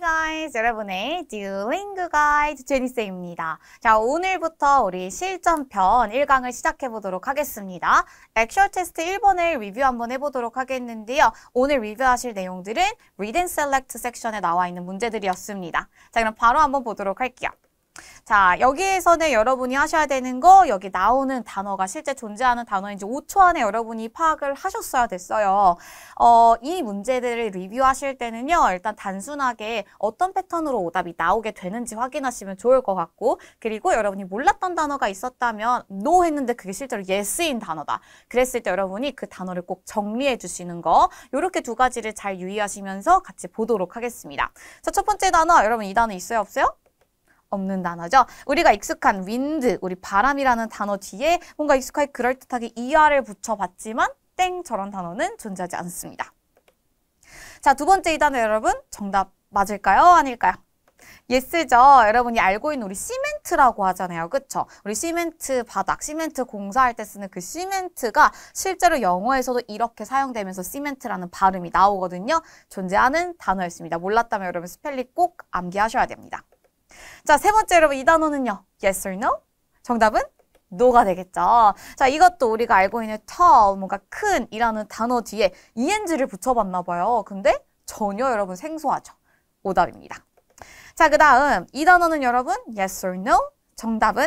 guys, 여러분의 듀오링그 가이드 제니쌤입니다. 자, 오늘부터 우리 실전편 1강을 시작해 보도록 하겠습니다. 액션 테스트 1번을 리뷰 한번 해보도록 하겠는데요. 오늘 리뷰하실 내용들은 Read and Select 섹션에 나와 있는 문제들이었습니다. 자, 그럼 바로 한번 보도록 할게요. 자, 여기에서는 여러분이 하셔야 되는 거, 여기 나오는 단어가 실제 존재하는 단어인지 5초 안에 여러분이 파악을 하셨어야 됐어요. 어, 이 문제들을 리뷰하실 때는요, 일단 단순하게 어떤 패턴으로 오답이 나오게 되는지 확인하시면 좋을 것 같고, 그리고 여러분이 몰랐던 단어가 있었다면, no 했는데 그게 실제로 yes인 단어다. 그랬을 때 여러분이 그 단어를 꼭 정리해 주시는 거, 이렇게 두 가지를 잘 유의하시면서 같이 보도록 하겠습니다. 자, 첫 번째 단어, 여러분 이 단어 있어요, 없어요? 없는 단어죠. 우리가 익숙한 윈드, 우리 바람이라는 단어 뒤에 뭔가 익숙하게 그럴듯하게 er을 붙여봤지만 땡 저런 단어는 존재하지 않습니다. 자, 두 번째 이 단어 여러분 정답 맞을까요? 아닐까요? 예스죠. 여러분이 알고 있는 우리 시멘트라고 하잖아요. 그쵸? 우리 시멘트 바닥, 시멘트 공사할 때 쓰는 그 시멘트가 실제로 영어에서도 이렇게 사용되면서 시멘트라는 발음이 나오거든요. 존재하는 단어였습니다. 몰랐다면 여러분 스펠링 꼭 암기하셔야 됩니다. 자, 세 번째로 이 단어는요. yes or no? 정답은 노가 되겠죠. 자, 이것도 우리가 알고 있는 tall, 뭔가 큰이라는 단어 뒤에 eng를 붙여봤나 봐요. 근데 전혀 여러분 생소하죠. 오답입니다. 자, 그 다음 이 단어는 여러분 yes or no? 정답은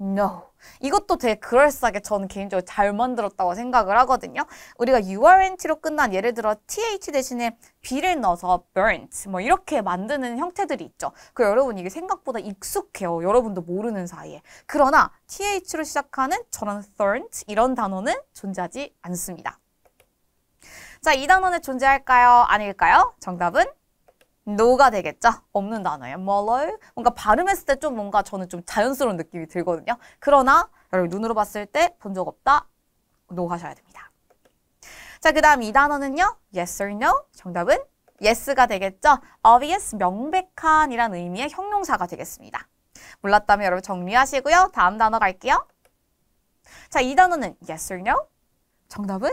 No. 이것도 되게 그럴싸하게 저는 개인적으로 잘 만들었다고 생각을 하거든요. 우리가 URNT로 끝난 예를 들어 TH 대신에 B를 넣어서 burnt 뭐 이렇게 만드는 형태들이 있죠. 그 여러분 이게 생각보다 익숙해요. 여러분도 모르는 사이에. 그러나 TH로 시작하는 저런 thornt 이런 단어는 존재하지 않습니다. 자, 이 단어는 존재할까요? 아닐까요? 정답은 no가 되겠죠? 없는 단어예요. 멀어요. 뭔가 발음했을 때 좀 뭔가 저는 좀 자연스러운 느낌이 들거든요. 그러나 여러분 눈으로 봤을 때 본 적 없다. no 하셔야 됩니다. 자, 그 다음 이 단어는요. yes or no. 정답은 yes가 되겠죠? obvious, 명백한이란 의미의 형용사가 되겠습니다. 몰랐다면 여러분 정리하시고요. 다음 단어 갈게요. 자, 이 단어는 yes or no. 정답은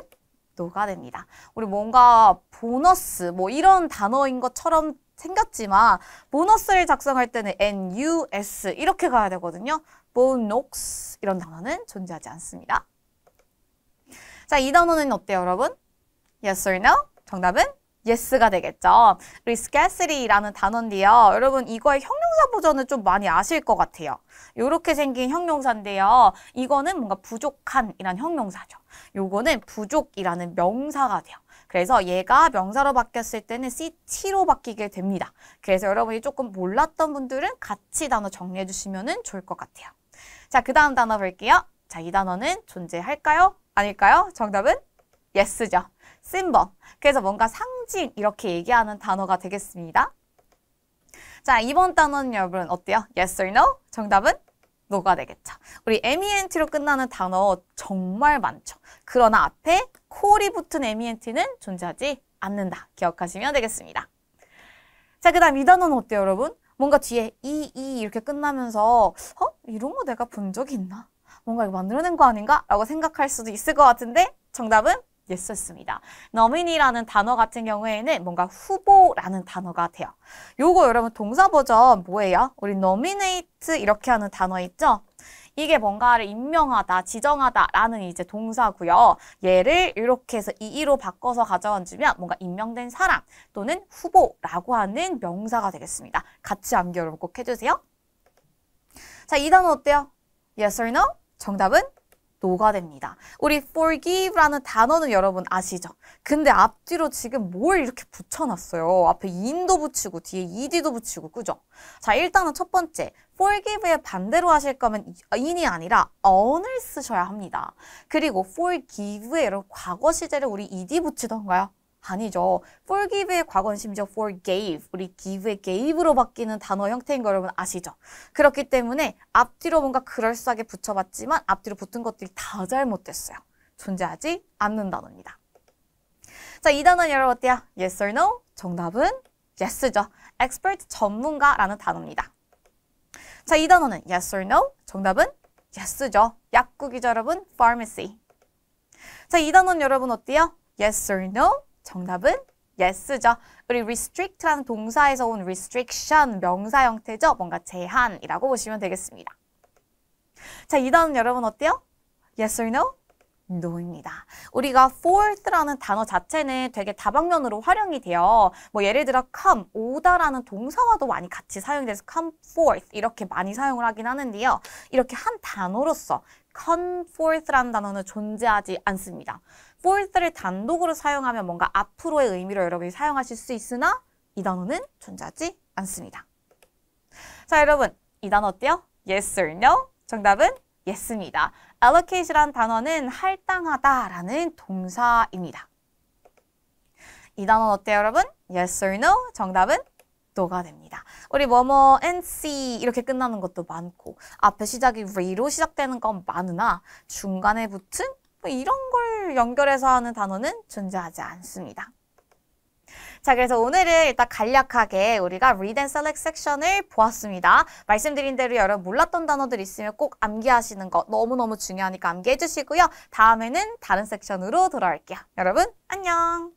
노가 됩니다. 우리 뭔가 보너스 뭐 이런 단어인 것처럼 생겼지만 보너스를 작성할 때는 NUS 이렇게 가야 되거든요. 보 o 스 이런 단어는 존재하지 않습니다. 자, 이 단어는 어때요, 여러분? Yes or no? 정답은 yes가 되겠죠. 우리 scarcity라는 단어인데요. 여러분 이거의 형용사 버전은 좀 많이 아실 것 같아요. 이렇게 생긴 형용사인데요. 이거는 뭔가 부족한이란 형용사죠. 요거는 부족이라는 명사가 돼요. 그래서 얘가 명사로 바뀌었을 때는 CT로 바뀌게 됩니다. 그래서 여러분이 조금 몰랐던 분들은 같이 단어 정리해 주시면 좋을 것 같아요. 자, 그 다음 단어 볼게요. 자, 이 단어는 존재할까요? 아닐까요? 정답은 yes죠. 심번. 그래서 뭔가 상징 이렇게 얘기하는 단어가 되겠습니다. 자, 이번 단어는 여러분 어때요? yes or no? 정답은 노가 되겠죠. 우리 MENT로 끝나는 단어 정말 많죠. 그러나 앞에 콜이 붙은 MENT는 존재하지 않는다. 기억하시면 되겠습니다. 자, 그 다음 이 단어는 어때요, 여러분? 뭔가 뒤에 이, 이 이렇게 끝나면서 어? 이런 거 내가 본 적 있나? 뭔가 이거 만들어낸 거 아닌가? 라고 생각할 수도 있을 것 같은데 정답은 였었습니다. 너 o m 이라는 단어 같은 경우에는 뭔가 후보라는 단어가 돼요. 요거 여러분 동사 버전 뭐예요? 우리 nominate 이렇게 하는 단어 있죠? 이게 뭔가를 임명하다, 지정하다라는 이제 동사고요. 얘를 이렇게 해서 이로 바꿔서 가져와주면 뭔가 임명된 사람 또는 후보라고 하는 명사가 되겠습니다. 같이 암기 여러분 꼭 해주세요. 자, 이 단어 어때요? Yes or no? 정답은 녹아됩니다 우리 forgive라는 단어는 여러분 아시죠? 근데 앞뒤로 지금 뭘 이렇게 붙여놨어요. 앞에 인도 붙이고 뒤에 ed도 붙이고 그죠? 자 일단은 첫 번째 forgive의 반대로 하실 거면 아, in이 아니라 on을 쓰셔야 합니다. 그리고 forgive의 과거 시제를 우리 ed 붙이던가요? 아니죠. forgive의 과거심지어 forgave, 우리 give의 gave로 바뀌는 단어 형태인 거 여러분 아시죠? 그렇기 때문에 앞뒤로 뭔가 그럴싸하게 붙여봤지만 앞뒤로 붙은 것들이 다 잘못됐어요. 존재하지 않는 단어입니다. 자, 이 단어는 여러분 어때요? Yes or no? 정답은 yes죠. expert, 전문가라는 단어입니다. 자, 이 단어는 yes or no? 정답은 yes죠. 약국이죠, 여러분. pharmacy. 자, 이 단어는 여러분 어때요? yes or no? 정답은 yes죠. 우리 restrict라는 동사에서 온 restriction 명사 형태죠. 뭔가 제한이라고 보시면 되겠습니다. 자, 이 단어는 여러분 어때요? yes or no? no입니다. 우리가 forth라는 단어 자체는 되게 다방면으로 활용이 돼요. 뭐 예를 들어 come, 오다라는 동사와도 많이 같이 사용돼서 come forth 이렇게 많이 사용을 하긴 하는데요. 이렇게 한 단어로서 come forth라는 단어는 존재하지 않습니다. forth를 단독으로 사용하면 뭔가 앞으로의 의미로 여러분이 사용하실 수 있으나 이 단어는 존재하지 않습니다. 자, 여러분 이 단어 어때요? Yes or no? 정답은 yes입니다. allocate란 단어는 할당하다라는 동사입니다. 이 단어 어때요, 여러분? Yes or no? 정답은 가 됩니다. 우리 뭐뭐 NC 이렇게 끝나는 것도 많고 앞에 시작이 V로 시작되는 건 많으나 중간에 붙은 뭐 이런 걸 연결해서 하는 단어는 존재하지 않습니다. 자, 그래서 오늘은 일단 간략하게 우리가 Read and Select 섹션을 보았습니다. 말씀드린 대로 여러분 몰랐던 단어들 있으면 꼭 암기하시는 거 너무너무 중요하니까 암기해 주시고요. 다음에는 다른 섹션으로 돌아올게요. 여러분 안녕!